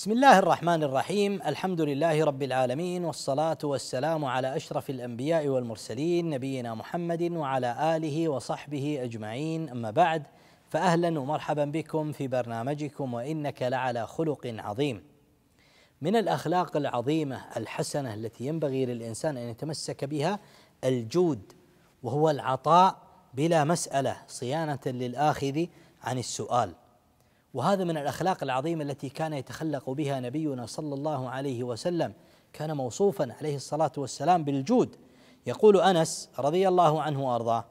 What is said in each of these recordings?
بسم الله الرحمن الرحيم الحمد لله رب العالمين والصلاه والسلام على اشرف الانبياء والمرسلين نبينا محمد وعلى اله وصحبه اجمعين اما بعد فاهلا ومرحبا بكم في برنامجكم وانك لعلى خلق عظيم من الاخلاق العظيمه الحسنه التي ينبغي للانسان ان يتمسك بها الجود وهو العطاء بلا مساله صيانه للاخذ عن السؤال وهذا من الاخلاق العظيمه التي كان يتخلق بها نبينا صلى الله عليه وسلم كان موصوفا عليه الصلاه والسلام بالجود يقول انس رضي الله عنه وارضاه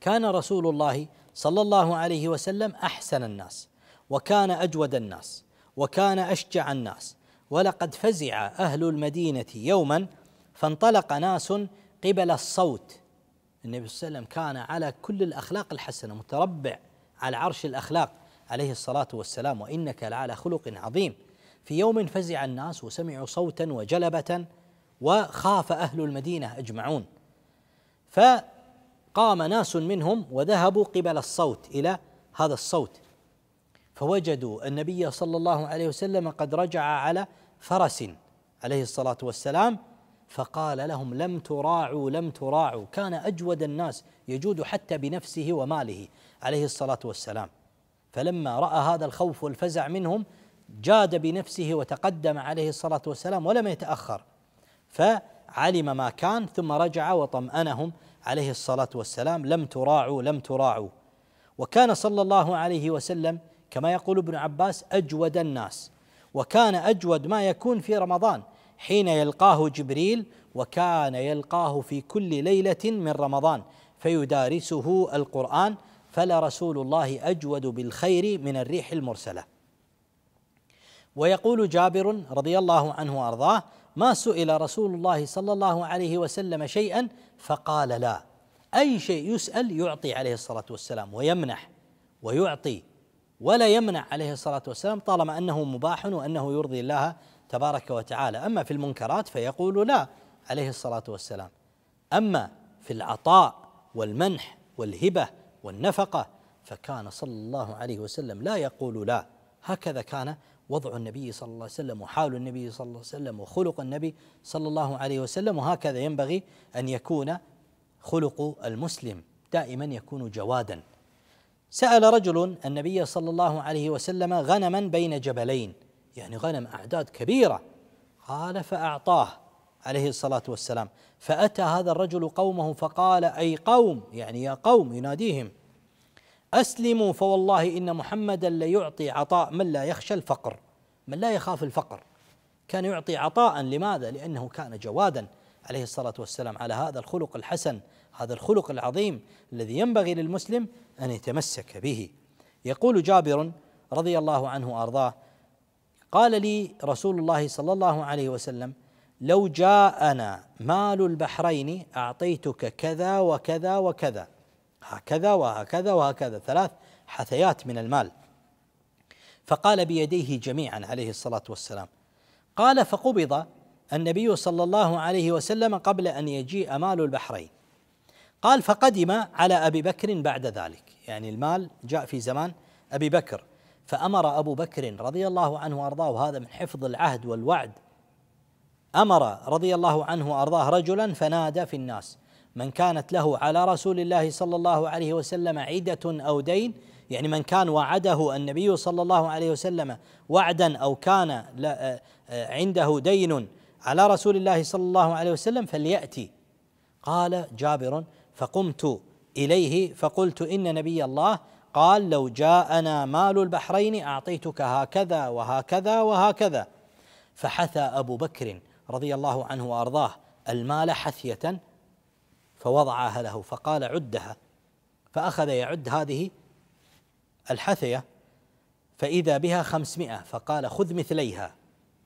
كان رسول الله صلى الله عليه وسلم احسن الناس وكان اجود الناس وكان اشجع الناس ولقد فزع اهل المدينه يوما فانطلق ناس قبل الصوت النبي صلى الله عليه وسلم كان على كل الاخلاق الحسنه متربع على عرش الاخلاق عليه الصلاة والسلام وإنك لعلى خلق عظيم في يوم فزع الناس وسمعوا صوتا وجلبة وخاف أهل المدينة أجمعون فقام ناس منهم وذهبوا قبل الصوت إلى هذا الصوت فوجدوا النبي صلى الله عليه وسلم قد رجع على فرس عليه الصلاة والسلام فقال لهم لم تراعوا لم تراعوا كان أجود الناس يجود حتى بنفسه وماله عليه الصلاة والسلام فلما راى هذا الخوف والفزع منهم جاد بنفسه وتقدم عليه الصلاه والسلام ولم يتاخر فعلم ما كان ثم رجع وطمأنهم عليه الصلاه والسلام لم تراعوا لم تراعوا وكان صلى الله عليه وسلم كما يقول ابن عباس اجود الناس وكان اجود ما يكون في رمضان حين يلقاه جبريل وكان يلقاه في كل ليله من رمضان فيدارسه القران فلرسول الله اجود بالخير من الريح المرسله ويقول جابر رضي الله عنه وارضاه ما سئل رسول الله صلى الله عليه وسلم شيئا فقال لا اي شيء يسال يعطي عليه الصلاه والسلام ويمنح ويعطي ولا يمنع عليه الصلاه والسلام طالما انه مباح وانه يرضي الله تبارك وتعالى اما في المنكرات فيقول لا عليه الصلاه والسلام اما في العطاء والمنح والهبه والنفقة فكان صلى الله عليه وسلم لا يقول لا هكذا كان وضع النبي صلى الله عليه وسلم وحال النبي صلى الله عليه وسلم وخلق النبي صلى الله عليه وسلم وهكذا ينبغي أن يكون خلق المسلم دائما يكون جوادا سأل رجل النبي صلى الله عليه وسلم غنما بين جبلين يعني غنم أعداد كبيرة قال فأعطاه عليه الصلاة والسلام فأتى هذا الرجل قومه فقال أي قوم يعني يا قوم يناديهم أسلموا فوالله إن محمدا ليعطي عطاء من لا يخشى الفقر من لا يخاف الفقر كان يعطي عطاء لماذا؟ لأنه كان جوادا عليه الصلاة والسلام على هذا الخلق الحسن هذا الخلق العظيم الذي ينبغي للمسلم أن يتمسك به يقول جابر رضي الله عنه وأرضاه قال لي رسول الله صلى الله عليه وسلم لو جاءنا مال البحرين أعطيتك كذا وكذا وكذا هكذا وهكذا وهكذا ثلاث حثيات من المال فقال بيديه جميعا عليه الصلاة والسلام قال فقبض النبي صلى الله عليه وسلم قبل أن يجيء مال البحرين قال فقدم على أبي بكر بعد ذلك يعني المال جاء في زمان أبي بكر فأمر أبو بكر رضي الله عنه وأرضاه وهذا من حفظ العهد والوعد امر رضي الله عنه وارضاه رجلا فنادى في الناس من كانت له على رسول الله صلى الله عليه وسلم عده او دين يعني من كان وعده النبي صلى الله عليه وسلم وعدا او كان آه، آه، عنده دين على رسول الله صلى الله عليه وسلم فلياتي قال جابر فقمت اليه فقلت ان نبي الله قال لو جاءنا مال البحرين اعطيتك هكذا وهكذا وهكذا فحثى ابو بكر رضي الله عنه وارضاه المال حثيه فوضعها له فقال عدها فاخذ يعد هذه الحثيه فاذا بها خمسمائه فقال خذ مثليها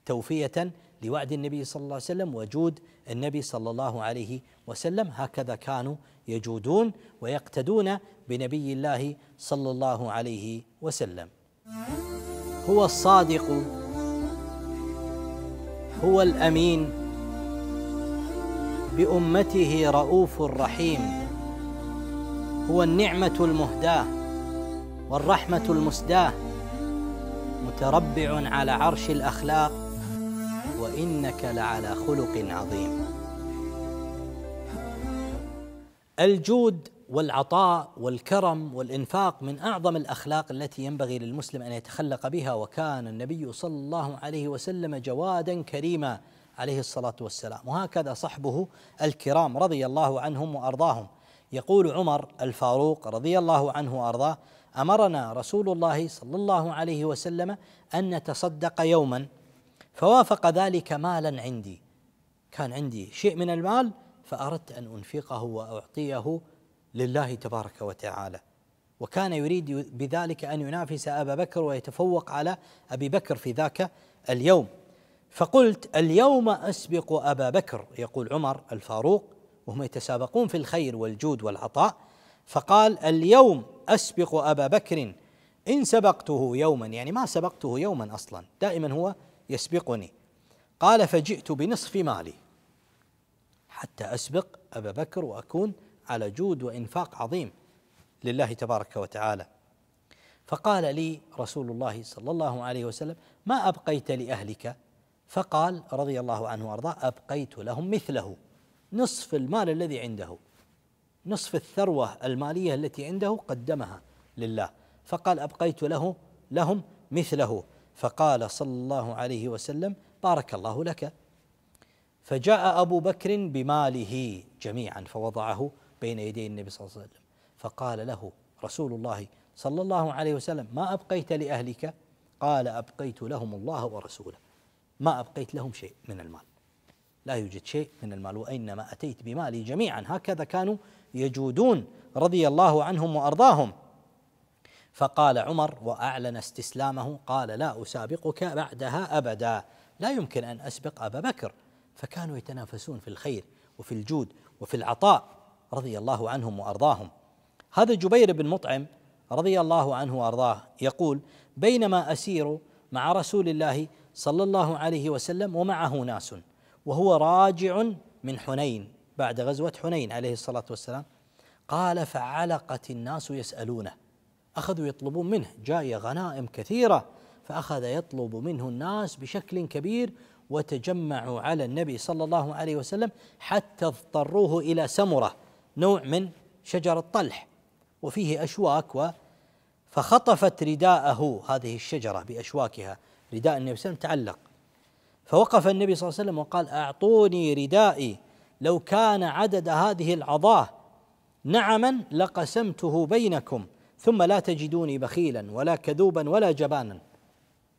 توفيه لوعد النبي صلى الله عليه وسلم وجود النبي صلى الله عليه وسلم هكذا كانوا يجودون ويقتدون بنبي الله صلى الله عليه وسلم هو الصادق هو الأمين بأمته رؤوف رحيم هو النعمة المهداة والرحمة المسداة متربع على عرش الأخلاق وإنك لعلى خلق عظيم الجود والعطاء والكرم والإنفاق من أعظم الأخلاق التي ينبغي للمسلم أن يتخلق بها وكان النبي صلى الله عليه وسلم جوادا كريما عليه الصلاة والسلام وهكذا صحبه الكرام رضي الله عنهم وأرضاهم يقول عمر الفاروق رضي الله عنه وأرضاه أمرنا رسول الله صلى الله عليه وسلم أن نتصدق يوما فوافق ذلك مالا عندي كان عندي شيء من المال فأردت أن أنفقه وأعطيه لله تبارك وتعالى وكان يريد بذلك أن ينافس أبا بكر ويتفوق على أبي بكر في ذاك اليوم فقلت اليوم أسبق أبا بكر يقول عمر الفاروق وهم يتسابقون في الخير والجود والعطاء فقال اليوم أسبق أبا بكر إن سبقته يوما يعني ما سبقته يوما أصلا دائما هو يسبقني قال فجئت بنصف مالي حتى أسبق أبا بكر وأكون على جود وإنفاق عظيم لله تبارك وتعالى فقال لي رسول الله صلى الله عليه وسلم ما أبقيت لأهلك فقال رضي الله عنه وارضاه أبقيت لهم مثله نصف المال الذي عنده نصف الثروة المالية التي عنده قدمها لله فقال أبقيت له لهم مثله فقال صلى الله عليه وسلم بارك الله لك فجاء أبو بكر بماله جميعا فوضعه بين يدي النبي صلى الله عليه وسلم فقال له رسول الله صلى الله عليه وسلم ما أبقيت لأهلك قال أبقيت لهم الله ورسوله ما أبقيت لهم شيء من المال لا يوجد شيء من المال وإنما أتيت بمالي جميعا هكذا كانوا يجودون رضي الله عنهم وأرضاهم فقال عمر وأعلن استسلامه قال لا أسابقك بعدها أبدا لا يمكن أن أسبق أبا بكر فكانوا يتنافسون في الخير وفي الجود وفي العطاء رضي الله عنهم وارضاهم هذا جبير بن مطعم رضي الله عنه وارضاه يقول بينما اسير مع رسول الله صلى الله عليه وسلم ومعه ناس وهو راجع من حنين بعد غزوه حنين عليه الصلاه والسلام قال فعلقت الناس يسالونه اخذوا يطلبون منه جايه غنائم كثيره فاخذ يطلب منه الناس بشكل كبير وتجمعوا على النبي صلى الله عليه وسلم حتى اضطروه الى سمره نوع من شجر الطلح وفيه أشواك و فخطفت رداءه هذه الشجرة بأشواكها رداء النبي صلى الله عليه وسلم تعلق فوقف النبي صلى الله عليه وسلم وقال أعطوني ردائي لو كان عدد هذه العضاه نعما لقسمته بينكم ثم لا تجدوني بخيلا ولا كذوبا ولا جبانا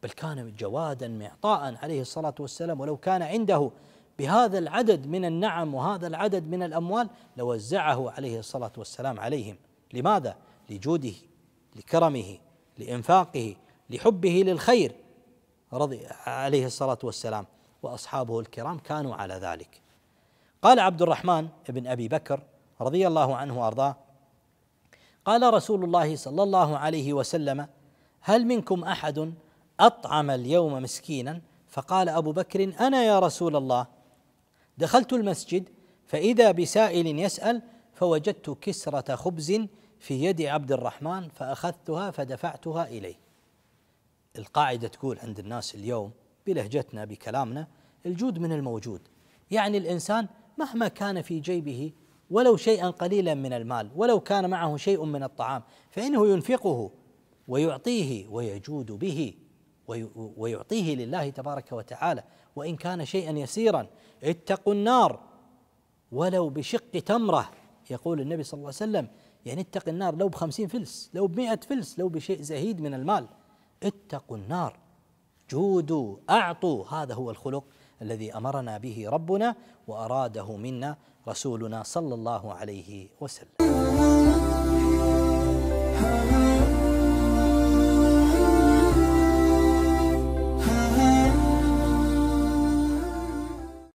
بل كان جوادا معطاء عليه الصلاة والسلام ولو كان عنده بهذا العدد من النعم وهذا العدد من الأموال لوزعه عليه الصلاة والسلام عليهم لماذا؟ لجوده لكرمه لإنفاقه لحبه للخير رضي عليه الصلاة والسلام وأصحابه الكرام كانوا على ذلك قال عبد الرحمن بن أبي بكر رضي الله عنه وأرضاه قال رسول الله صلى الله عليه وسلم هل منكم أحد أطعم اليوم مسكينا فقال أبو بكر أنا يا رسول الله دخلت المسجد فإذا بسائل يسأل فوجدت كسرة خبز في يد عبد الرحمن فأخذتها فدفعتها إليه القاعدة تقول عند الناس اليوم بلهجتنا بكلامنا الجود من الموجود يعني الإنسان مهما كان في جيبه ولو شيئا قليلا من المال ولو كان معه شيء من الطعام فإنه ينفقه ويعطيه ويجود به ويعطيه لله تبارك وتعالى وان كان شيئا يسيرا اتقوا النار ولو بشق تمره يقول النبي صلى الله عليه وسلم يعني اتق النار لو بخمسين فلس لو بمئة فلس لو بشيء زهيد من المال اتقوا النار جودوا اعطوا هذا هو الخلق الذي امرنا به ربنا واراده منا رسولنا صلى الله عليه وسلم